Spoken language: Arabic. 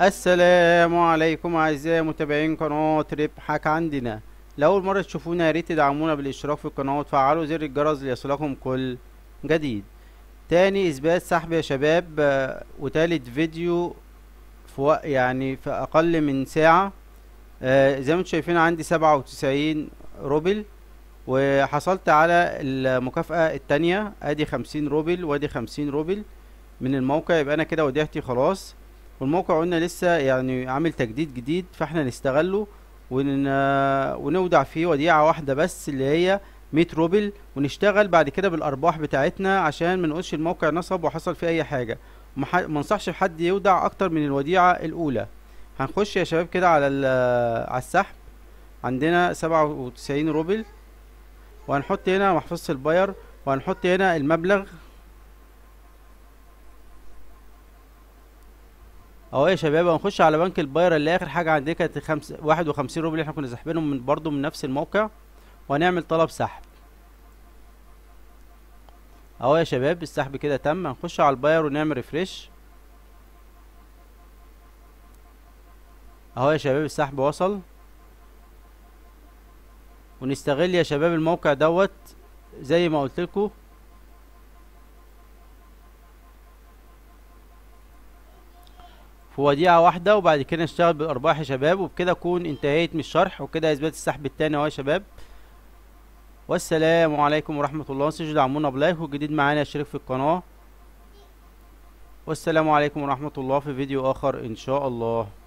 السلام عليكم اعزائي متابعين قناه ربحك عندنا لو اول مره تشوفونا يا ريت تدعمونا بالاشتراك في القناه وتفعلوا زر الجرس ليصلكم كل جديد تاني اثبات سحب يا شباب آه، وتالت فيديو في يعني في اقل من ساعه آه، زي ما انتم شايفين عندي سبعة وتسعين روبل وحصلت على المكافأة التانية ادي خمسين روبل وادي خمسين روبل من الموقع يبقى انا كده وديعتي خلاص والموقع قلنا لسه يعني عامل تجديد جديد فاحنا نستغله ون... ونودع فيه وديعة واحدة بس اللي هي 100 روبل ونشتغل بعد كده بالارباح بتاعتنا عشان ما نقولش الموقع نصب وحصل فيه اي حاجة ما انصحش حد يودع اكتر من الوديعة الاولى هنخش يا شباب كده على على السحب عندنا 97 روبل وهنحط هنا محفظة الباير وهنحط هنا المبلغ اهو يا شباب هنخش على بنك البايرة اللي اخر حاجه عندي كانت خمس... وخمسين روبل اللي احنا كنا ساحبينهم من برضه من نفس الموقع وهنعمل طلب سحب اهو يا شباب السحب كده تم هنخش على الباير ونعمل ريفريش اهو يا شباب السحب وصل ونستغل يا شباب الموقع دوت زي ما قلت لكم في وديعة واحدة وبعد كده نشتغل بالأرباح يا شباب وبكده أكون انتهيت من الشرح وكده إثبات السحب التاني أهو يا شباب والسلام عليكم ورحمة الله سجد عمونا بلايك وجديد معانا اشترك في القناة والسلام عليكم ورحمة الله في فيديو آخر إن شاء الله